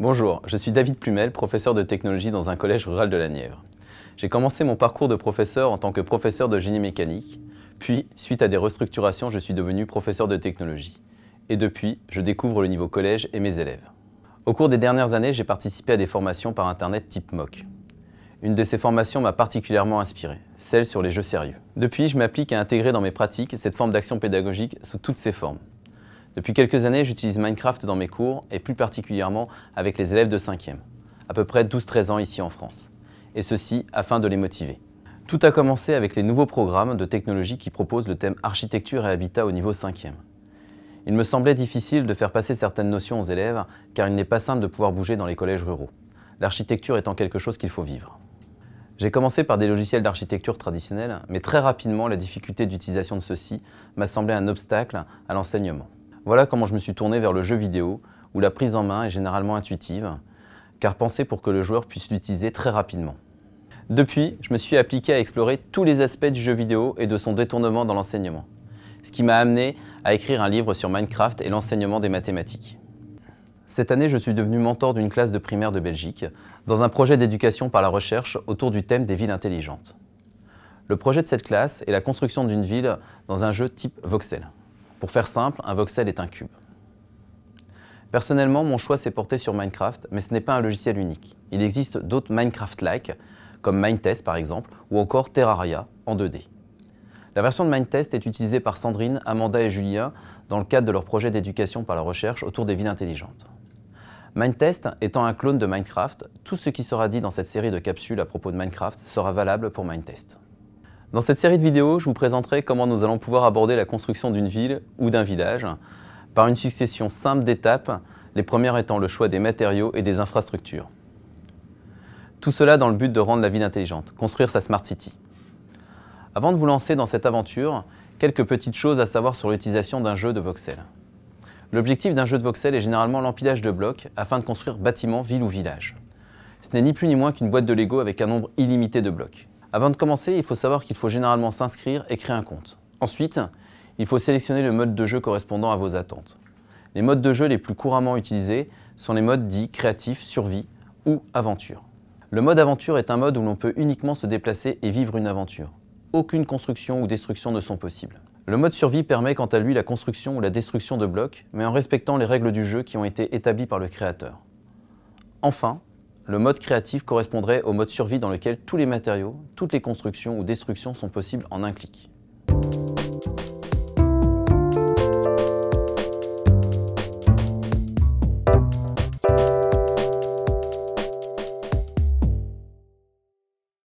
Bonjour, je suis David Plumel, professeur de technologie dans un collège rural de la Nièvre. J'ai commencé mon parcours de professeur en tant que professeur de génie mécanique, puis, suite à des restructurations, je suis devenu professeur de technologie. Et depuis, je découvre le niveau collège et mes élèves. Au cours des dernières années, j'ai participé à des formations par Internet type MOOC. Une de ces formations m'a particulièrement inspiré, celle sur les jeux sérieux. Depuis, je m'applique à intégrer dans mes pratiques cette forme d'action pédagogique sous toutes ses formes. Depuis quelques années, j'utilise Minecraft dans mes cours et plus particulièrement avec les élèves de 5e, à peu près 12-13 ans ici en France, et ceci afin de les motiver. Tout a commencé avec les nouveaux programmes de technologie qui proposent le thème architecture et habitat au niveau 5e. Il me semblait difficile de faire passer certaines notions aux élèves car il n'est pas simple de pouvoir bouger dans les collèges ruraux, l'architecture étant quelque chose qu'il faut vivre. J'ai commencé par des logiciels d'architecture traditionnels, mais très rapidement, la difficulté d'utilisation de ceux-ci m'a semblé un obstacle à l'enseignement. Voilà comment je me suis tourné vers le jeu vidéo, où la prise en main est généralement intuitive, car penser pour que le joueur puisse l'utiliser très rapidement. Depuis, je me suis appliqué à explorer tous les aspects du jeu vidéo et de son détournement dans l'enseignement, ce qui m'a amené à écrire un livre sur Minecraft et l'enseignement des mathématiques. Cette année, je suis devenu mentor d'une classe de primaire de Belgique dans un projet d'éducation par la recherche autour du thème des villes intelligentes. Le projet de cette classe est la construction d'une ville dans un jeu type voxel. Pour faire simple, un voxel est un cube. Personnellement, mon choix s'est porté sur Minecraft, mais ce n'est pas un logiciel unique. Il existe d'autres Minecraft-like, comme Mindtest par exemple, ou encore Terraria en 2D. La version de Mindtest est utilisée par Sandrine, Amanda et Julien dans le cadre de leur projet d'éducation par la recherche autour des villes intelligentes. Mindtest étant un clone de Minecraft, tout ce qui sera dit dans cette série de capsules à propos de Minecraft sera valable pour Mindtest. Dans cette série de vidéos, je vous présenterai comment nous allons pouvoir aborder la construction d'une ville ou d'un village par une succession simple d'étapes, les premières étant le choix des matériaux et des infrastructures. Tout cela dans le but de rendre la ville intelligente, construire sa Smart City. Avant de vous lancer dans cette aventure, quelques petites choses à savoir sur l'utilisation d'un jeu de voxel. L'objectif d'un jeu de voxel est généralement l'empilage de blocs afin de construire bâtiments, villes ou villages. Ce n'est ni plus ni moins qu'une boîte de Lego avec un nombre illimité de blocs. Avant de commencer, il faut savoir qu'il faut généralement s'inscrire et créer un compte. Ensuite, il faut sélectionner le mode de jeu correspondant à vos attentes. Les modes de jeu les plus couramment utilisés sont les modes dits créatifs, survie ou aventure. Le mode aventure est un mode où l'on peut uniquement se déplacer et vivre une aventure. Aucune construction ou destruction ne sont possibles. Le mode survie permet quant à lui la construction ou la destruction de blocs, mais en respectant les règles du jeu qui ont été établies par le créateur. Enfin, le mode créatif correspondrait au mode survie dans lequel tous les matériaux, toutes les constructions ou destructions sont possibles en un clic.